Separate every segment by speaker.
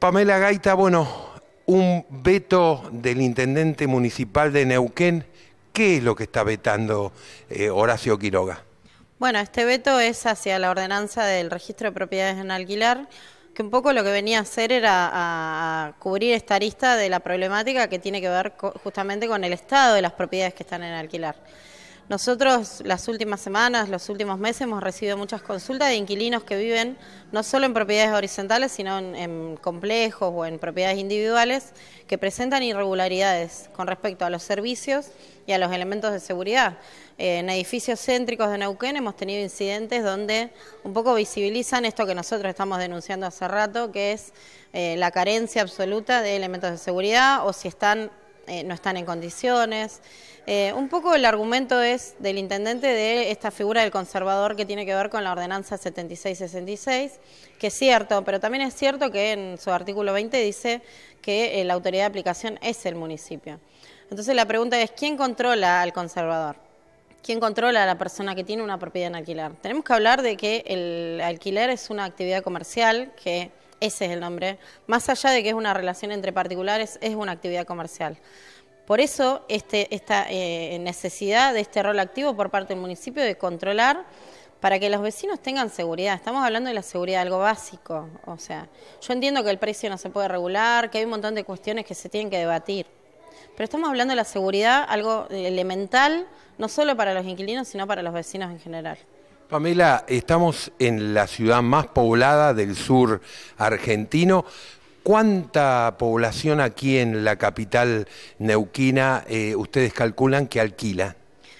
Speaker 1: Pamela Gaita, bueno, un veto del intendente municipal de Neuquén. ¿Qué es lo que está vetando eh, Horacio Quiroga?
Speaker 2: Bueno, este veto es hacia la ordenanza del registro de propiedades en alquilar, que un poco lo que venía a hacer era a, cubrir esta arista de la problemática que tiene que ver justamente con el estado de las propiedades que están en alquilar. Nosotros las últimas semanas, los últimos meses hemos recibido muchas consultas de inquilinos que viven no solo en propiedades horizontales, sino en, complejos o en propiedades individuales que presentan irregularidades con respecto a los servicios y a los elementos de seguridad. Eh, en edificios céntricos de Neuquén hemos tenido incidentes donde un poco visibilizan esto que nosotros estamos denunciando hace rato, que es eh, la carencia absoluta de elementos de seguridad o si están eh, no están en condiciones. Eh, un poco el argumento es del intendente de esta figura del conservador que tiene que ver con la ordenanza 7666, que es cierto, pero también es cierto que en su artículo 20 dice que eh, la autoridad de aplicación es el municipio. Entonces la pregunta es, ¿quién controla al conservador? ¿Quién controla a la persona que tiene una propiedad en alquiler? Tenemos que hablar de que el alquiler es una actividad comercial que ese es el nombre, más allá de que es una relación entre particulares, es una actividad comercial. Por eso este, esta eh, necesidad de este rol activo por parte del municipio de controlar para que los vecinos tengan seguridad. Estamos hablando de la seguridad, algo básico. O sea, yo entiendo que el precio no se puede regular, que hay un montón de cuestiones que se tienen que debatir. Pero estamos hablando de la seguridad, algo elemental, no solo para los inquilinos, sino para los vecinos en general.
Speaker 1: Pamela, estamos en la ciudad más poblada del sur argentino. ¿Cuánta población aquí en la capital neuquina eh, ustedes calculan que alquila?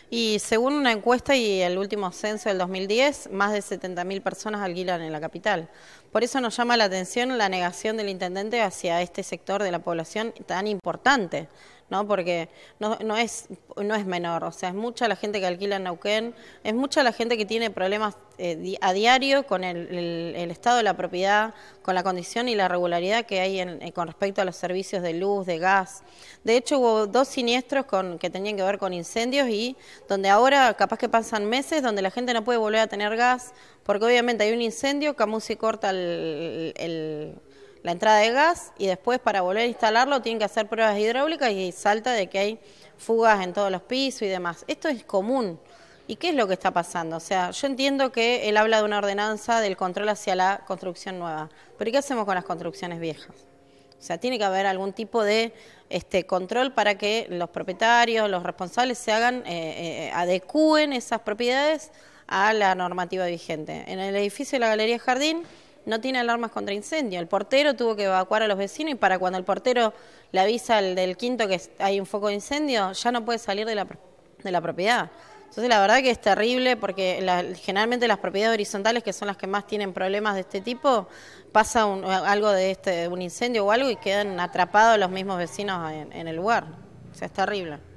Speaker 2: Y según una encuesta y el último censo del 2010, más de 70.000 personas alquilan en la capital. Por eso nos llama la atención la negación del intendente hacia este sector de la población tan importante. ¿no? Porque no, no, es, no es menor, o sea, es mucha la gente que alquila en Neuquén, es mucha la gente que tiene problemas eh, a diario con el, el, estado de la propiedad, con la condición y la regularidad que hay eh, con respecto a los servicios de luz, de gas. De hecho, hubo dos siniestros con, que tenían que ver con incendios y donde ahora capaz que pasan meses donde la gente no puede volver a tener gas, porque obviamente hay un incendio, Camusi corta el la entrada de gas y después para volver a instalarlo tienen que hacer pruebas hidráulicas y salta de que hay fugas en todos los pisos y demás. Esto es común. ¿Y qué es lo que está pasando? O sea, yo entiendo que él habla de una ordenanza del control hacia la construcción nueva, pero ¿y qué hacemos con las construcciones viejas? O sea, tiene que haber algún tipo de este, control para que los propietarios, los responsables se hagan, eh, eh, adecúen esas propiedades a la normativa vigente. En el edificio de la Galería Jardín no tiene alarmas contra incendio. El portero tuvo que evacuar a los vecinos y para cuando el portero le avisa al del quinto que hay un foco de incendio, ya no puede salir de la, de la propiedad. Entonces la verdad que es terrible porque generalmente las propiedades horizontales, que son las que más tienen problemas de este tipo, pasa un, algo de este, un incendio o algo y quedan atrapados los mismos vecinos en, en el lugar. O sea, es terrible.